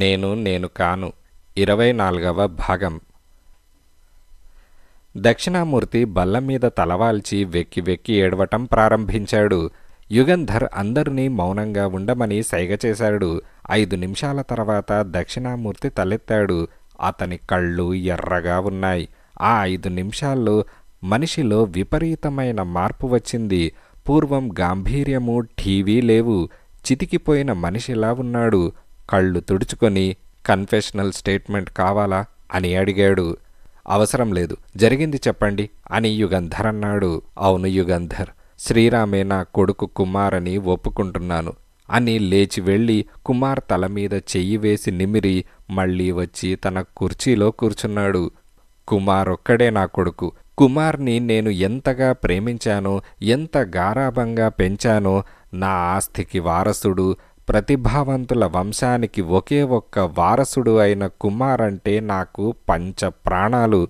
నేను నేను కాను ఇరవై నాలుగవ భాగం దక్షిణామూర్తి బల్ల మీద తలవాల్చి వెక్కి వెక్కి ఏడవటం ప్రారంభించాడు యుగంధర్ అందరినీ మౌనంగా ఉండమని సైగ చేశాడు ఐదు నిమిషాల తర్వాత దక్షిణామూర్తి తలెత్తాడు అతని కళ్ళు ఎర్రగా ఉన్నాయి ఆ ఐదు నిమిషాల్లో మనిషిలో విపరీతమైన మార్పు వచ్చింది పూర్వం గాంభీర్యము ఠీవీ లేవు చితికిపోయిన మనిషిలా ఉన్నాడు కళ్ళు తుడుచుకొని కన్ఫెషనల్ స్టేట్మెంట్ కావాలా అని అడిగాడు అవసరం లేదు జరిగింది చెప్పండి అని యుగంధర్ అన్నాడు అవును యుగంధర్ శ్రీరామే నా కొడుకు కుమార్ అని ఒప్పుకుంటున్నాను అని లేచి వెళ్ళి కుమార్ తల మీద చెయ్యి వేసి నిమిరి మళ్ళీ వచ్చి తన కుర్చీలో కూర్చున్నాడు కుమార్ ఒక్కడే నా కొడుకు కుమార్ని నేను ఎంతగా ప్రేమించానో ఎంత గారాభంగా పెంచానో నా ఆస్తికి వారసుడు ప్రతిభావంతుల వంశానికి ఒకే ఒక్క వారసుడు అయిన కుమార్ అంటే నాకు పంచ ప్రాణాలు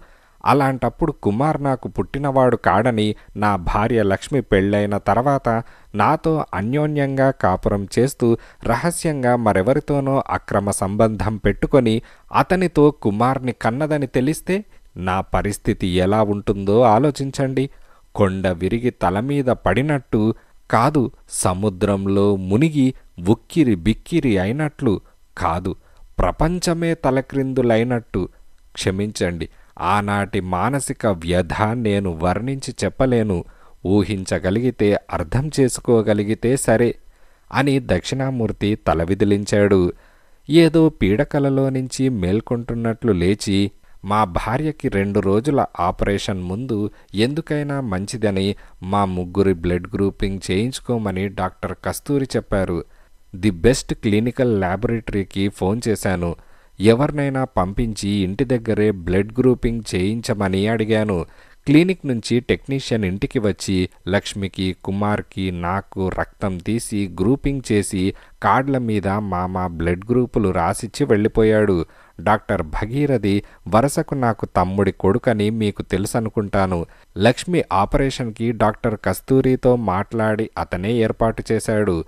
అలాంటప్పుడు కుమార్ నాకు పుట్టినవాడు కాడని నా భార్య లక్ష్మి పెళ్ళైన తర్వాత నాతో అన్యోన్యంగా కాపురం చేస్తూ రహస్యంగా మరెవరితోనో అక్రమ సంబంధం పెట్టుకొని అతనితో కుమార్ని కన్నదని తెలిస్తే నా పరిస్థితి ఎలా ఉంటుందో ఆలోచించండి కొండ విరిగి తల మీద పడినట్టు కాదు సముద్రంలో మునిగి ఉక్కిరి బిక్కిరి అయినట్లు కాదు ప్రపంచమే తలక్రిందులైనట్టు క్షమించండి ఆనాటి మానసిక వ్యధ నేను వర్ణించి చెప్పలేను ఊహించగలిగితే అర్థం చేసుకోగలిగితే సరే అని దక్షిణామూర్తి తల విదిలించాడు ఏదో పీడకలలో నుంచి మేల్కొంటున్నట్లు లేచి మా భార్యకి రెండు రోజుల ఆపరేషన్ ముందు ఎందుకైనా మంచిదని మా ముగ్గురి బ్లడ్ గ్రూపింగ్ చేయించుకోమని డాక్టర్ కస్తూరి చెప్పారు ది బెస్ట్ క్లినికల్ ల్యాబొరేటరీకి ఫోన్ చేశాను ఎవరినైనా పంపించి ఇంటి దగ్గరే బ్లడ్ గ్రూపింగ్ చేయించమని అడిగాను క్లినిక్ నుంచి టెక్నీషియన్ ఇంటికి వచ్చి లక్ష్మికి కుమార్కి నాకు రక్తం తీసి గ్రూపింగ్ చేసి కార్డుల మీద మామ బ్లడ్ గ్రూపులు రాసిచ్చి వెళ్ళిపోయాడు డాక్టర్ భగీరథి వరుసకు నాకు తమ్ముడి కొడుకని మీకు తెలుసనుకుంటాను లక్ష్మి ఆపరేషన్కి డాక్టర్ కస్తూరితో మాట్లాడి అతనే ఏర్పాటు చేశాడు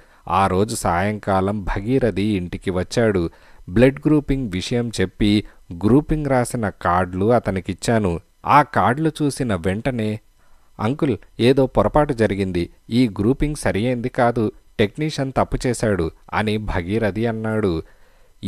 ఆ రోజు సాయంకాలం భగీరథి ఇంటికి వచ్చాడు బ్లడ్ గ్రూపింగ్ విషయం చెప్పి గ్రూపింగ్ రాసిన కార్డులు అతనికిచ్చాను ఆ కార్డులు చూసిన వెంటనే అంకుల్ ఏదో పొరపాటు జరిగింది ఈ గ్రూపింగ్ సరియైంది కాదు టెక్నీషియన్ తప్పు చేశాడు అని భగీరథి అన్నాడు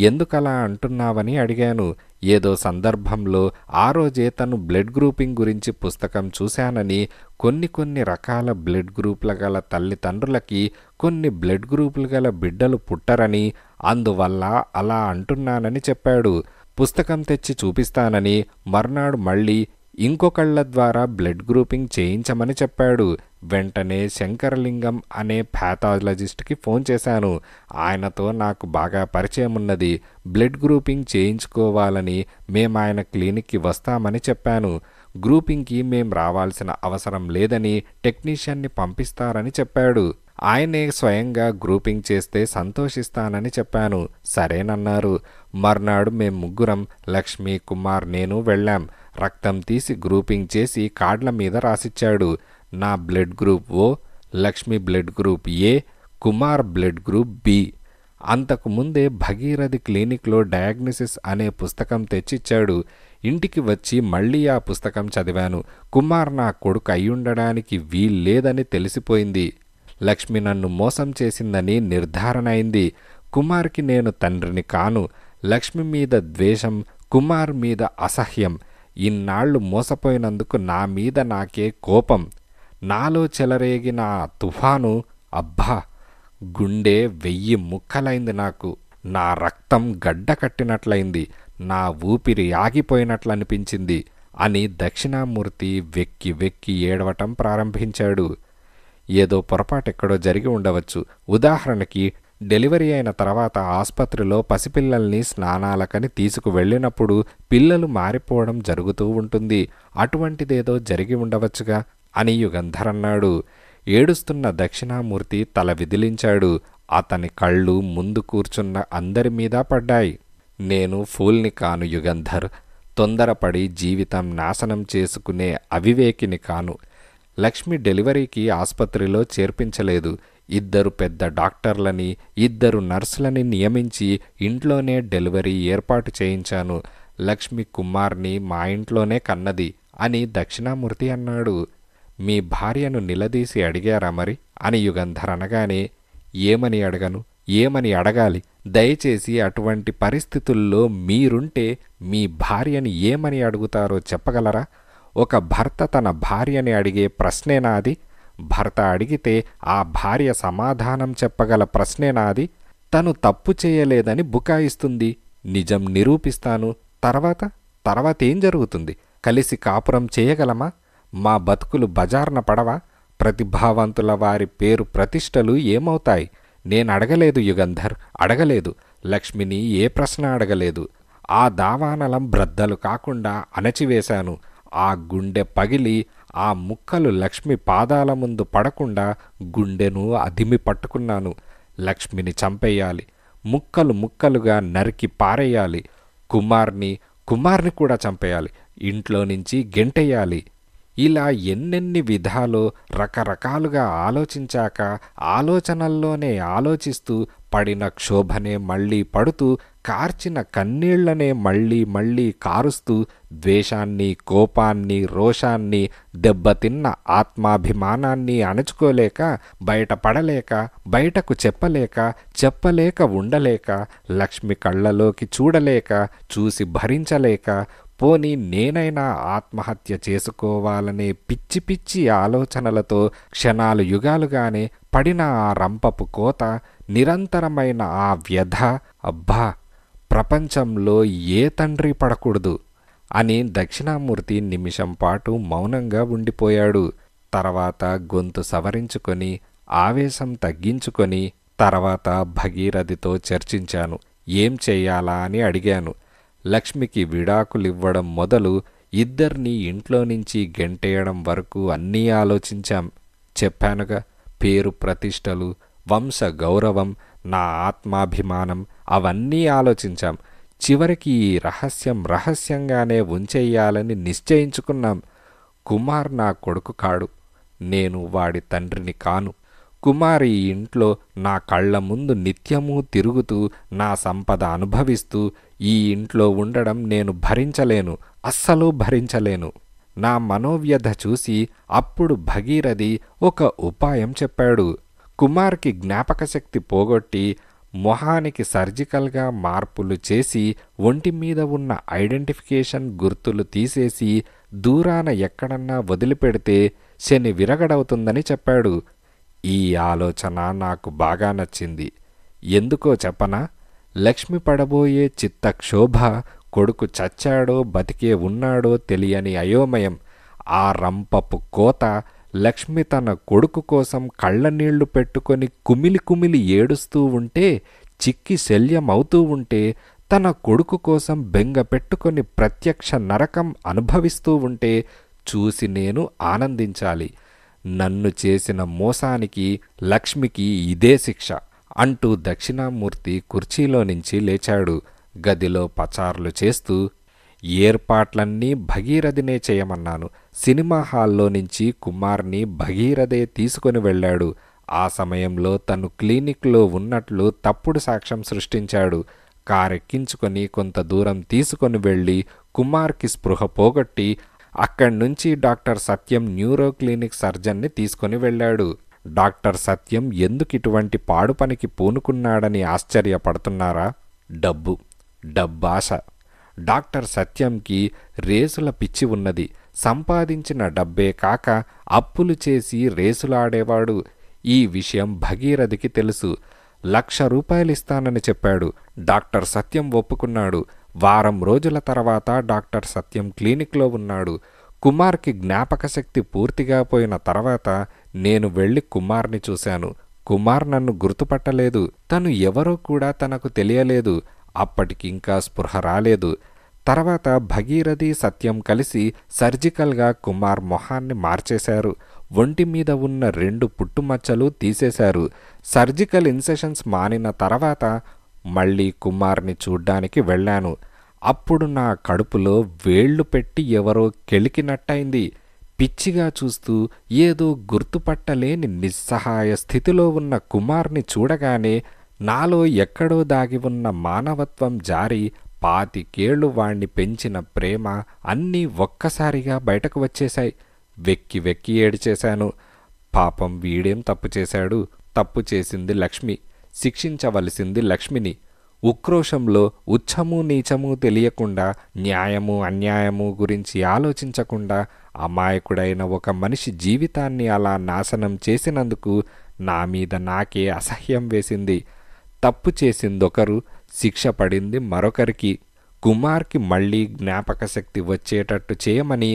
ఎందుకలా అంటున్నావని అడిగాను ఏదో సందర్భంలో ఆ రోజే తను బ్లడ్ గ్రూపింగ్ గురించి పుస్తకం చూశానని కొన్ని కొన్ని రకాల బ్లడ్ గ్రూపుల గల తల్లిదండ్రులకి కొన్ని బ్లడ్ గ్రూపులు గల బిడ్డలు పుట్టరని అందువల్ల అలా అంటున్నానని చెప్పాడు పుస్తకం తెచ్చి చూపిస్తానని మర్నాడు మళ్ళీ ఇంకొకళ్ల ద్వారా బ్లడ్ గ్రూపింగ్ చేయించమని చెప్పాడు వెంటనే శంకరలింగం అనే ప్యాథాలజిస్ట్కి ఫోన్ చేశాను ఆయనతో నాకు బాగా పరిచయం ఉన్నది బ్లడ్ గ్రూపింగ్ చేయించుకోవాలని మేము ఆయన క్లినిక్కి వస్తామని చెప్పాను గ్రూపింగ్కి మేం రావాల్సిన అవసరం లేదని టెక్నీషియన్ని పంపిస్తారని చెప్పాడు ఆయనే స్వయంగా గ్రూపింగ్ చేస్తే సంతోషిస్తానని చెప్పాను సరేనన్నారు మర్నాడు మేం ముగ్గురం లక్ష్మి కుమార్ నేను వెళ్ళాం రక్తం తీసి గ్రూపింగ్ చేసి కార్డ్ల మీద రాసిచ్చాడు నా blood group O Lakshmi blood group A Kumar blood group B అంతకుముందే భగీరథి క్లినిక్లో డయాగ్నోసిస్ అనే పుస్తకం తెచ్చిచ్చాడు ఇంటికి వచ్చి మళ్ళీ ఆ పుస్తకం చదివాను కుమార్ నా కొడుకు అయ్యుండడానికి వీల్లేదని తెలిసిపోయింది లక్ష్మి నన్ను మోసం చేసిందని నిర్ధారణ అయింది కుమార్కి నేను తండ్రిని కాను లక్ష్మి మీద ద్వేషం కుమార్ మీద అసహ్యం ఇన్నాళ్లు మోసపోయినందుకు నా మీద నాకే కోపం నాలో చెలరేగిన ఆ తుఫాను అబ్బా గుండె వెయ్యి ముక్కలైంది నాకు నా రక్తం గడ్డ కట్టినట్లయింది నా ఊపిరి ఆగిపోయినట్లనిపించింది అని దక్షిణామూర్తి వెక్కి వెక్కి ఏడవటం ప్రారంభించాడు ఏదో పొరపాటు ఎక్కడో జరిగి ఉండవచ్చు ఉదాహరణకి డెలివరీ అయిన తర్వాత ఆసుపత్రిలో పసిపిల్లల్ని స్నానాలకని తీసుకువెళ్ళినప్పుడు పిల్లలు మారిపోవడం జరుగుతూ ఉంటుంది అటువంటిదేదో జరిగి ఉండవచ్చుగా అని యుగంధరన్నాడు ఏడుస్తున్న దక్షిణామూర్తి తల విదిలించాడు అతని కళ్ళు ముందు కూర్చున్న అందరి మీద పడ్డాయి నేను ఫూల్ని కాను యుగంధర్ తొందరపడి జీవితం నాశనం చేసుకునే అవివేకిని కాను లక్ష్మి డెలివరీకి ఆసుపత్రిలో చేర్పించలేదు ఇద్దరు పెద్ద డాక్టర్లని ఇద్దరు నర్సులని నియమించి ఇంట్లోనే డెలివరీ ఏర్పాటు చేయించాను లక్ష్మి కుమార్ని మా ఇంట్లోనే కన్నది అని దక్షిణామూర్తి అన్నాడు మీ భార్యను నిలదీసి అడిగారా మరి అని యుగంధర్ అనగానే ఏమని అడగను ఏమని అడగాలి దయచేసి అటువంటి పరిస్థితుల్లో మీరుంటే మీ భార్యని ఏమని అడుగుతారో చెప్పగలరా ఒక భర్త తన భార్యని అడిగే ప్రశ్నే నాది భర్త అడిగితే ఆ భార్య సమాధానం చెప్పగల ప్రశ్నే నాది తను తప్పు చేయలేదని బుకాయిస్తుంది నిజం నిరూపిస్తాను తర్వాత తర్వాత ఏం జరుగుతుంది కలిసి కాపురం చేయగలమా మా బతుకులు బజార్న పడవా ప్రతిభావంతుల వారి పేరు ప్రతిష్టలు ఏమవుతాయి నేను అడగలేదు యుగంధర్ అడగలేదు లక్ష్మిని ఏ ప్రశ్న అడగలేదు ఆ దావానలం బ్రద్దలు కాకుండా అణచివేశాను ఆ గుండె పగిలి ఆ ముక్కలు లక్ష్మి పాదాల ముందు పడకుండా గుండెను అదిమి పట్టుకున్నాను లక్ష్మిని చంపేయాలి ముక్కలు ముక్కలుగా నరికి పారేయాలి కుమార్ని కుమార్ని కూడా చంపేయాలి ఇంట్లో నుంచి గెంటేయాలి ఇలా ఎన్నెన్ని విధాలు రకరకాలుగా ఆలోచించాక ఆలోచనల్లోనే ఆలోచిస్తూ పడిన క్షోభనే మళ్ళీ పడుతూ కార్చిన కన్నీళ్లనే మళ్ళీ మళ్ళీ కారుస్తూ ద్వేషాన్ని కోపాన్ని రోషాన్ని దెబ్బతిన్న ఆత్మాభిమానాన్ని అణుచుకోలేక బయటపడలేక బయటకు చెప్పలేక చెప్పలేక ఉండలేక లక్ష్మి కళ్ళలోకి చూడలేక చూసి భరించలేక పోని నేనైనా ఆత్మహత్య చేసుకోవాలనే పిచ్చి పిచ్చి ఆలోచనలతో క్షణాలు యుగాలుగానే పడిన ఆ రంపపు కోత నిరంతరమైన ఆ వ్యధ అబ్బా ప్రపంచంలో ఏ తండ్రి పడకూడదు అని దక్షిణామూర్తి నిమిషం పాటు మౌనంగా ఉండిపోయాడు తర్వాత గొంతు సవరించుకొని ఆవేశం తగ్గించుకొని తర్వాత భగీరథితో చర్చించాను ఏం చెయ్యాలా అని అడిగాను లక్ష్మికి విడాకులివ్వడం మొదలు ఇద్దరిని ఇంట్లో నుంచి గెంటేయడం వరకు అన్నీ ఆలోచించాం చెప్పానుగా పేరు ప్రతిష్టలు వంశ గౌరవం నా ఆత్మాభిమానం అవన్నీ ఆలోచించాం చివరికి ఈ రహస్యం రహస్యంగానే ఉంచేయాలని నిశ్చయించుకున్నాం కుమార్ నా కొడుకు కాడు నేను వాడి తండ్రిని కాను కుమారి ఇంట్లో నా కళ్ళ ముందు నిత్యము తిరుగుతూ నా సంపద అనుభవిస్తూ ఈ ఇంట్లో ఉండడం నేను భరించలేను అస్సలు భరించలేను నా మనోవ్యధ చూసి అప్పుడు భగీరథి ఒక ఉపాయం చెప్పాడు కుమార్కి జ్ఞాపకశక్తి పోగొట్టి మొహానికి సర్జికల్గా మార్పులు చేసి ఒంటి మీద ఉన్న ఐడెంటిఫికేషన్ గుర్తులు తీసేసి దూరాన ఎక్కడన్నా వదిలిపెడితే శని విరగడవుతుందని చెప్పాడు ఈ ఆలోచన నాకు బాగా నచ్చింది ఎందుకో చెప్పనా లక్ష్మి పడబోయే చిత్తక్షోభ కొడుకు చచ్చాడో బతికే ఉన్నాడో తెలియని అయోమయం ఆ రంపపు కోత లక్ష్మి తన కొడుకు కోసం కళ్ళనీళ్లు పెట్టుకొని కుమిలి కుమిలి ఏడుస్తూ ఉంటే చిక్కి శల్యమవుతూ ఉంటే తన కొడుకు కోసం బెంగ పెట్టుకొని ప్రత్యక్ష నరకం అనుభవిస్తూ ఉంటే చూసి నేను ఆనందించాలి నన్ను చేసిన మోసానికి లక్ష్మికి ఇదే శిక్ష అంటూ దక్షిణామూర్తి కుర్చీలో నుంచి లేచాడు గదిలో పచారులు చేస్తూ ఏర్పాట్లన్నీ భగీరథినే చేయమన్నాను సినిమా హాల్లో నుంచి కుమార్ని భగీరథే తీసుకుని వెళ్ళాడు ఆ సమయంలో తను క్లినిక్లో ఉన్నట్లు తప్పుడు సాక్ష్యం సృష్టించాడు కారెక్కించుకొని కొంత దూరం తీసుకొని వెళ్ళి కుమార్కి స్పృహ పోగొట్టి అక్కడి నుంచి డాక్టర్ సత్యం న్యూరో క్లినిక్ సర్జన్ని తీసుకుని వెళ్ళాడు డాక్టర్ సత్యం ఎందుకు ఇటువంటి పాడు పనికి పూనుకున్నాడని ఆశ్చర్యపడుతున్నారా డబ్బు డబ్బాశ డాక్టర్ సత్యంకి రేసుల పిచ్చి ఉన్నది సంపాదించిన డబ్బే కాక అప్పులు చేసి రేసులాడేవాడు ఈ విషయం భగీరథికి తెలుసు లక్ష రూపాయలిస్తానని చెప్పాడు డాక్టర్ సత్యం ఒప్పుకున్నాడు వారం రోజుల తర్వాత డాక్టర్ సత్యం క్లినిక్లో ఉన్నాడు కుమార్కి జ్ఞాపక శక్తి పూర్తిగా పోయిన తర్వాత నేను వెళ్ళి కుమార్ని చూశాను కుమార్ నన్ను గుర్తుపట్టలేదు తను ఎవరో కూడా తనకు తెలియలేదు అప్పటికింకా స్పృహ రాలేదు తర్వాత భగీరథి సత్యం కలిసి సర్జికల్గా కుమార్ మొహాన్ని మార్చేశారు ఒంటి మీద ఉన్న రెండు పుట్టుమచ్చలు తీసేశారు సర్జికల్ ఇన్సెషన్స్ మానిన తర్వాత మళ్ళీ కుమార్ని చూడ్డానికి వెళ్ళాను అప్పుడు నా కడుపులో వేళ్లు పెట్టి ఎవరో కెలికినట్టయింది పిచ్చిగా చూస్తూ ఏదో గుర్తుపట్టలేని నిస్సహాయ స్థితిలో ఉన్న కుమార్ని చూడగానే నాలో ఎక్కడో దాగి ఉన్న మానవత్వం జారి పాతికేళ్లు వాణ్ణి పెంచిన ప్రేమ అన్నీ ఒక్కసారిగా బయటకు వచ్చేశాయి వెక్కి వెక్కి ఏడిచేశాను పాపం వీడేం తప్పు చేశాడు తప్పు చేసింది లక్ష్మి శిక్షించవలసింది లక్ష్మిని ఉక్రోషంలో ఉచ్చము నీచము తెలియకుండా న్యాయము అన్యాయము గురించి ఆలోచించకుండా అమాయకుడైన ఒక మనిషి జీవితాన్ని అలా నాశనం చేసినందుకు నా మీద నాకే అసహ్యం వేసింది తప్పు చేసిందొకరు శిక్ష పడింది మరొకరికి కుమార్కి మళ్ళీ జ్ఞాపక శక్తి వచ్చేటట్టు చేయమని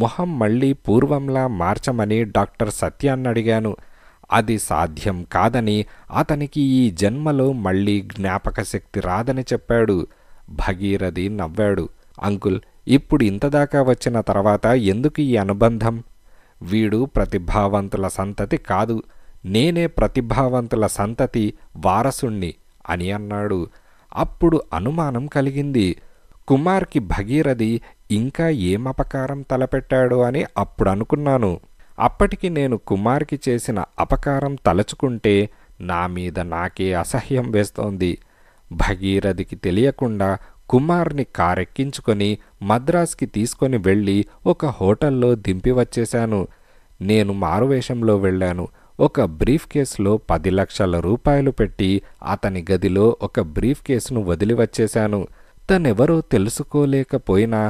మొహం మళ్ళీ పూర్వంలా మార్చమని డాక్టర్ సత్యాన్ని అడిగాను అది సాధ్యం కాదని అతనికి ఈ జన్మలో మళ్ళీ జ్ఞాపక శక్తి రాదని చెప్పాడు భగీరథి నవ్వాడు అంకుల్ ఇప్పుడు ఇంతదాకా వచ్చిన తర్వాత ఎందుకు ఈ అనుబంధం వీడు ప్రతిభావంతుల సంతతి కాదు నేనే ప్రతిభావంతుల సంతతి వారసుణ్ణి అని అన్నాడు అప్పుడు అనుమానం కలిగింది కుమార్కి భగీరథి ఇంకా ఏం అపకారం తలపెట్టాడు అని అప్పుడు అనుకున్నాను అప్పటికి నేను కుమార్కి చేసిన అపకారం తలచుకుంటే నా మీద నాకే అసహ్యం వేస్తోంది భగీరథికి తెలియకుండా కుమార్ని కారెక్కించుకొని మద్రాస్కి తీసుకొని వెళ్ళి ఒక హోటల్లో దింపి వచ్చేశాను నేను మారువేషంలో వెళ్ళాను ఒక బ్రీఫ్ కేసులో పది లక్షల రూపాయలు పెట్టి అతని గదిలో ఒక బ్రీఫ్ కేసును వదిలి తనెవరో తెలుసుకోలేకపోయినా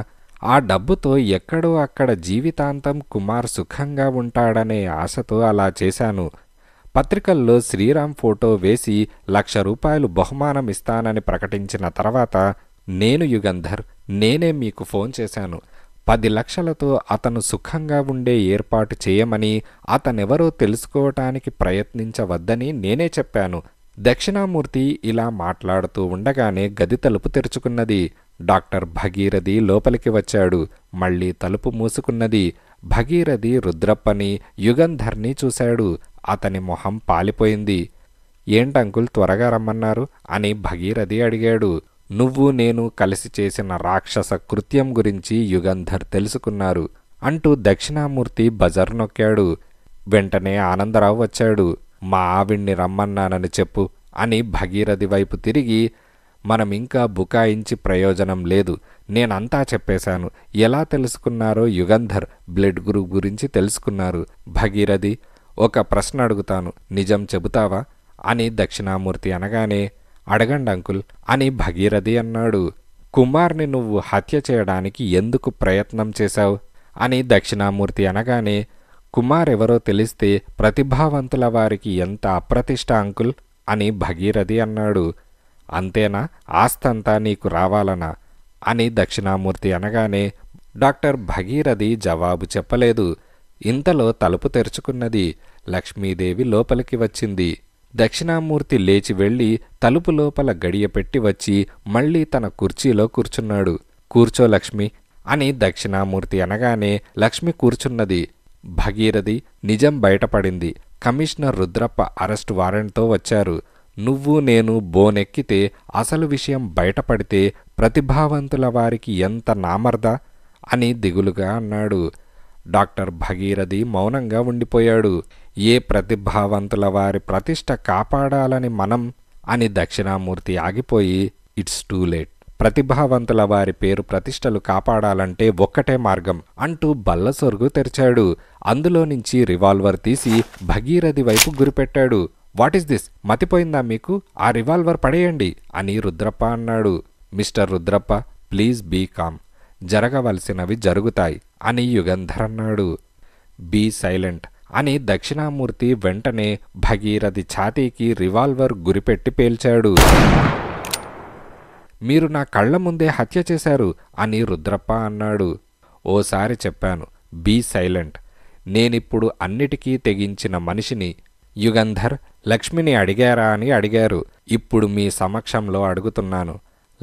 ఆ డబ్బుతో ఎక్కడో అక్కడ జీవితాంతం కుమార్ సుఖంగా ఉంటాడనే ఆశతో అలా చేశాను పత్రికల్లో శ్రీరామ్ ఫోటో వేసి లక్ష రూపాయలు బహుమానం ఇస్తానని ప్రకటించిన తర్వాత నేను యుగంధర్ నేనే మీకు ఫోన్ చేశాను పది లక్షలతో అతను సుఖంగా ఉండే ఏర్పాటు చేయమని అతనెవరో తెలుసుకోవటానికి ప్రయత్నించవద్దని నేనే చెప్పాను దక్షిణామూర్తి ఇలా మాట్లాడుతూ ఉండగానే గది తలుపు తెరుచుకున్నది డాక్టర్ భగీరథి లోపలికి వచ్చాడు మళ్ళీ తలుపు మూసుకున్నది భగీరథి రుద్రప్పని యుగంధర్ని చూశాడు అతని మొహం పాలిపోయింది ఏంటంకుల్ త్వరగా రమ్మన్నారు అని భగీరథి అడిగాడు నువ్వు నేను కలిసి చేసిన రాక్షస కృత్యం గురించి యుగంధర్ తెలుసుకున్నారు అంటూ దక్షిణామూర్తి బజర్ నొక్కాడు వెంటనే ఆనందరావు వచ్చాడు మా ఆవిణ్ణి రమ్మన్నానని చెప్పు అని భగీరథి వైపు తిరిగి మనం ఇంకా బుకాయించి ప్రయోజనం లేదు నేనంతా చెప్పేశాను ఎలా తెలుసుకున్నారో యుగంధర్ బ్లడ్ గ్రూప్ గురించి తెలుసుకున్నారు భగీరథి ఒక ప్రశ్న అడుగుతాను నిజం చెబుతావా అని దక్షిణామూర్తి అనగానే అడగండి అంకుల్ అని భగీరథి అన్నాడు కుమార్ని నువ్వు హత్య చేయడానికి ఎందుకు ప్రయత్నం చేశావు అని దక్షిణామూర్తి అనగానే కుమార్ ఎవరో తెలిస్తే ప్రతిభావంతుల వారికి ఎంత అప్రతిష్ట అంకుల్ అని భగీరథి అన్నాడు అంతేనా ఆస్తంతా నీకు రావాలనా అని దక్షిణామూర్తి అనగానే డాక్టర్ భగీరథి జవాబు చెప్పలేదు ఇంతలో తలుపు తెరుచుకున్నది లక్ష్మీదేవి లోపలికి వచ్చింది దక్షిణామూర్తి లేచి వెళ్ళి తలుపు లోపల గడియ పెట్టి వచ్చి మళ్ళీ తన కుర్చీలో కూర్చున్నాడు కూర్చో లక్ష్మి అని దక్షిణామూర్తి అనగానే లక్ష్మి కూర్చున్నది భగీరథి నిజం బయటపడింది కమిషనర్ రుద్రప్ప అరెస్ట్ వారెంట్తో వచ్చారు నువ్వు నేను బోనెక్కితే అసలు విషయం బయటపడితే ప్రతిభావంతుల వారికి ఎంత నామర్ద అని దిగులుగా అన్నాడు డాక్టర్ భగీరథి మౌనంగా ఉండిపోయాడు ఏ ప్రతిభావంతుల వారి ప్రతిష్ట కాపాడాలని మనం అని దక్షిణామూర్తి ఆగిపోయి ఇట్స్ టూ లేట్ ప్రతిభావంతుల వారి పేరు ప్రతిష్టలు కాపాడాలంటే ఒక్కటే మార్గం అంటూ బల్ల సొరుగు తెరిచాడు అందులో నుంచి రివాల్వర్ తీసి భగీరథి వైపు గురిపెట్టాడు వాట్ ఈస్ దిస్ మతిపోయిందా మీకు ఆ రివాల్వర్ పడేయండి అని రుద్రప్ప అన్నాడు mister Rudrappa please be calm జరగవలసినవి జరుగుతాయి అని యుగంధర్ అన్నాడు బీ సైలెంట్ అని దక్షిణామూర్తి వెంటనే భగీరథి ఛాతీకి రివాల్వర్ గురిపెట్టి పేల్చాడు మీరు నా కళ్ళ ముందే హత్య చేశారు అని రుద్రప్ప అన్నాడు ఓసారి చెప్పాను బీ సైలెంట్ నేనిప్పుడు అన్నిటికీ తెగించిన మనిషిని యుగంధర్ లక్ష్మిని అడిగారా అని అడిగారు ఇప్పుడు మీ సమక్షంలో అడుగుతున్నాను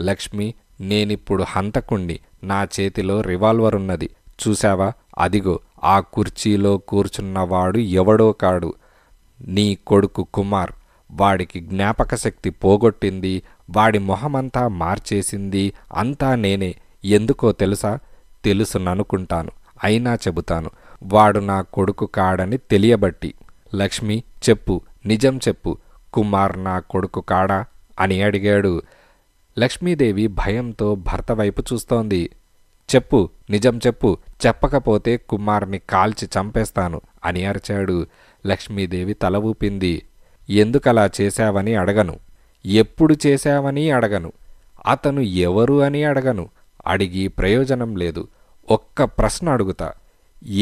లక్ష్మి నేనిప్పుడు హంతకుండి నా చేతిలో రివాల్వర్ ఉన్నది చూశావా అదిగో ఆ కుర్చీలో కూర్చున్నవాడు ఎవడో కాడు నీ కొడుకు కుమార్ వాడికి జ్ఞాపక శక్తి పోగొట్టింది వాడి మొహమంతా మార్చేసింది అంతా నేనే ఎందుకో తెలుసా తెలుసుననుకుంటాను అయినా చెబుతాను వాడు నా కొడుకు కాడని తెలియబట్టి లక్ష్మి చెప్పు నిజం చెప్పు కుమార్ నా కొడుకు కాడా అని అడిగాడు లక్ష్మీదేవి భయంతో భర్త వైపు చూస్తోంది చెప్పు నిజం చెప్పు చెప్పకపోతే కుమార్ని కాల్చి చంపేస్తాను అని అరిచాడు లక్ష్మీదేవి తల ఊపింది ఎందుకలా చేశావని అడగను ఎప్పుడు చేశావని అడగను అతను ఎవరు అని అడగను అడిగి ప్రయోజనం లేదు ఒక్క ప్రశ్న అడుగుతా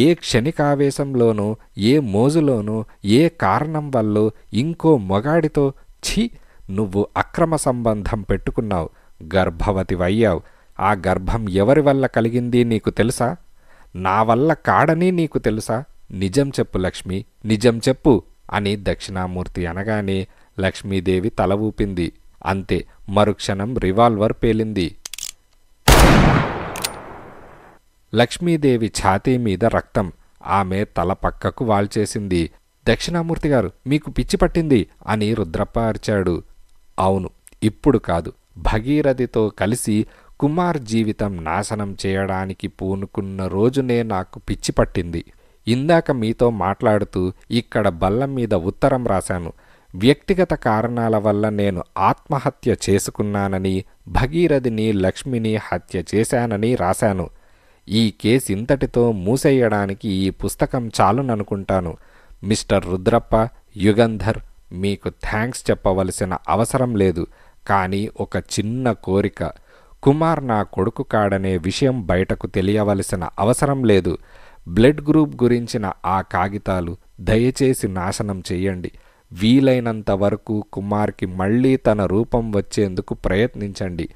ఏ క్షణికావేశంలోనూ ఏ మోజులోనూ ఏ కారణం వల్ల ఇంకో మొగాడితో ఛీ నువ్వు అక్రమ సంబంధం పెట్టుకున్నావు గర్భవతివయ్యావు ఆ గర్భం ఎవరి వల్ల కలిగింది నీకు తెలుసా నా వల్ల కాడని నీకు తెలుసా నిజం చెప్పు లక్ష్మి నిజం చెప్పు అని దక్షిణామూర్తి అనగానే లక్ష్మీదేవి తల ఊపింది అంతే మరుక్షణం రివాల్వర్ పేలింది లక్ష్మీదేవి ఛాతీ మీద రక్తం ఆమె తల పక్కకు వాల్చేసింది దక్షిణామూర్తి గారు మీకు పిచ్చి పట్టింది అని రుద్రప్ప అరిచాడు అవును ఇప్పుడు కాదు భగీరథితో కలిసి కుమార్ జీవితం నాశనం చేయడానికి పూనుకున్న రోజునే నాకు పిచ్చి పట్టింది ఇందాక మీతో మాట్లాడుతూ ఇక్కడ బల్లం మీద ఉత్తరం రాశాను వ్యక్తిగత కారణాల వల్ల నేను ఆత్మహత్య చేసుకున్నానని భగీరథిని లక్ష్మిని హత్య చేశానని రాశాను ఈ కేసు ఇంతటితో మూసేయడానికి ఈ పుస్తకం చాలుననుకుంటాను మిస్టర్ రుద్రప్ప యుగంధర్ మీకు థ్యాంక్స్ చెప్పవలసిన అవసరం లేదు కానీ ఒక చిన్న కోరిక కుమార్ నా కొడుకు కాడనే విషయం బయటకు తెలియవలసిన అవసరం లేదు బ్లడ్ గ్రూప్ గురించిన ఆ కాగితాలు దయచేసి నాశనం చేయండి వీలైనంత వరకు కుమార్కి మళ్ళీ తన రూపం వచ్చేందుకు ప్రయత్నించండి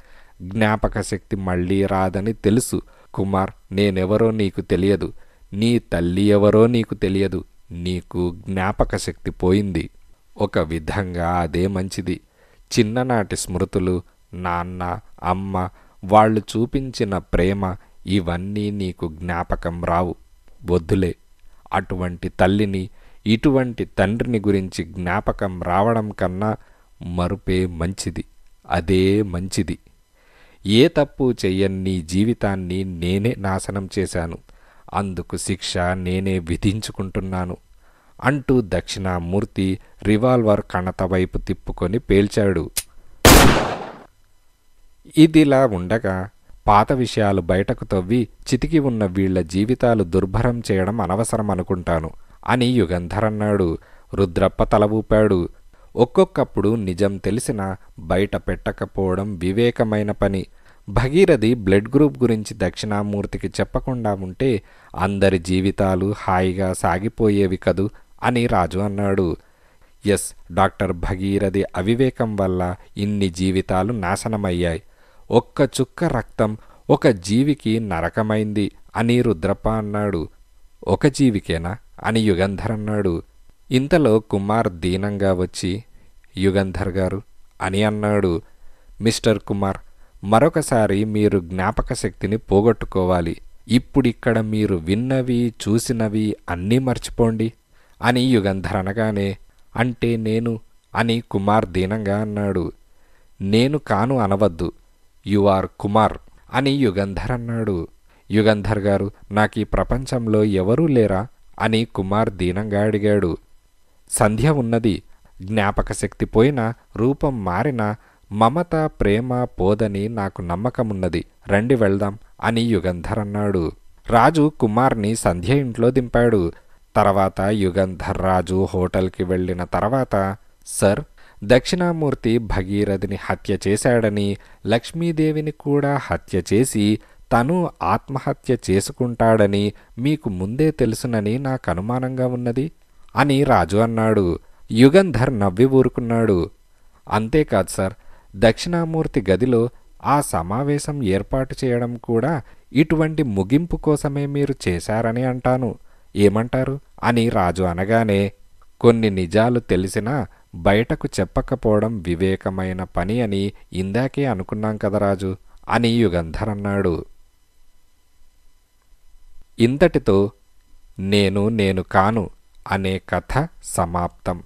జ్ఞాపక శక్తి మళ్ళీ రాదని తెలుసు కుమార్ నేనెవరో నీకు తెలియదు నీ తల్లి ఎవరో నీకు తెలియదు నీకు జ్ఞాపక శక్తి పోయింది ఒక విధంగా అదే మంచిది చిన్ననాటి స్మృతులు నాన్న అమ్మ వాళ్ళు చూపించిన ప్రేమ ఇవన్నీ నీకు జ్ఞాపకం రావు వద్దులే అటువంటి తల్లిని ఇటువంటి తండ్రిని గురించి జ్ఞాపకం రావడం కన్నా మరుపే మంచిది అదే మంచిది ఏ తప్పు చెయ్యని నీ జీవితాన్ని నేనే నాశనం చేశాను అందుకు శిక్ష నేనే విధించుకుంటున్నాను అంటూ దక్షిణామూర్తి రివాల్వర్ కణత వైపు తిప్పుకొని పేల్చాడు ఇదిలా ఉండగా పాత విషయాలు బయటకు తవ్వి చితికి ఉన్న వీళ్ల జీవితాలు దుర్భరం చేయడం అనవసరం అనుకుంటాను అని యుగంధరన్నాడు రుద్రప్ప తల ఊపాడు ఒక్కొక్కప్పుడు నిజం తెలిసినా బయట పెట్టకపోవడం వివేకమైన పని భగీరథి బ్లడ్ గ్రూప్ గురించి దక్షిణామూర్తికి చెప్పకుండా ఉంటే అందరి జీవితాలు హాయిగా సాగిపోయేవి కదూ అని రాజు అన్నాడు ఎస్ డాక్టర్ భగీరథి అవివేకం వల్ల ఇన్ని జీవితాలు నాశనమయ్యాయి ఒక్క చుక్క రక్తం ఒక జీవికి నరకమైంది అని రుద్రప్ప అన్నాడు ఒక జీవికేనా అని యుగంధర్ అన్నాడు ఇంతలో కుమార్ దీనంగా వచ్చి యుగంధర్ గారు అని అన్నాడు మిస్టర్ కుమార్ మరొకసారి మీరు జ్ఞాపక శక్తిని పోగొట్టుకోవాలి ఇప్పుడిక్కడ మీరు విన్నవి చూసినవి అన్నీ మర్చిపోండి అని యుగంధర్ అనగానే అంటే నేను అని కుమార్ దీనంగా అన్నాడు నేను కాను అనవద్దు యు ఆర్ కుమార్ అని యుగంధర్ అన్నాడు యుగంధర్ గారు నాకు ఈ ప్రపంచంలో ఎవరూ లేరా అని కుమార్ దీనంగా అడిగాడు సంధ్య ఉన్నది జ్ఞాపక శక్తి పోయినా రూపం మారిన మమత ప్రేమ పోదని నాకు నమ్మకమున్నది రండి వెళ్దాం అని యుగంధర్ అన్నాడు రాజు కుమార్ని సంధ్య ఇంట్లో దింపాడు తర్వాత యుగంధర్ రాజు హోటల్కి వెళ్ళిన తర్వాత సర్ దక్షిణామూర్తి భగీరథిని హత్య చేశాడని లక్ష్మీదేవిని కూడా హత్య చేసి తను ఆత్మహత్య చేసుకుంటాడని మీకు ముందే తెలుసునని నాకు అనుమానంగా ఉన్నది అని రాజు అన్నాడు యుగంధర్ నవ్వి ఊరుకున్నాడు అంతేకాదు సార్ దక్షిణామూర్తి గదిలో ఆ సమావేశం ఏర్పాటు చేయడం కూడా ఇటువంటి ముగింపు కోసమే మీరు చేశారని అంటాను ఏమంటారు అని రాజు అనగానే కొన్ని నిజాలు తెలిసినా బయటకు చెప్పకపోవడం వివేకమైన పని అని ఇందాకే అనుకున్నాం కదా రాజు అని యుగంధర్ అన్నాడు ఇంతటితో నేను నేను కాను अनेकथ समाप्तम्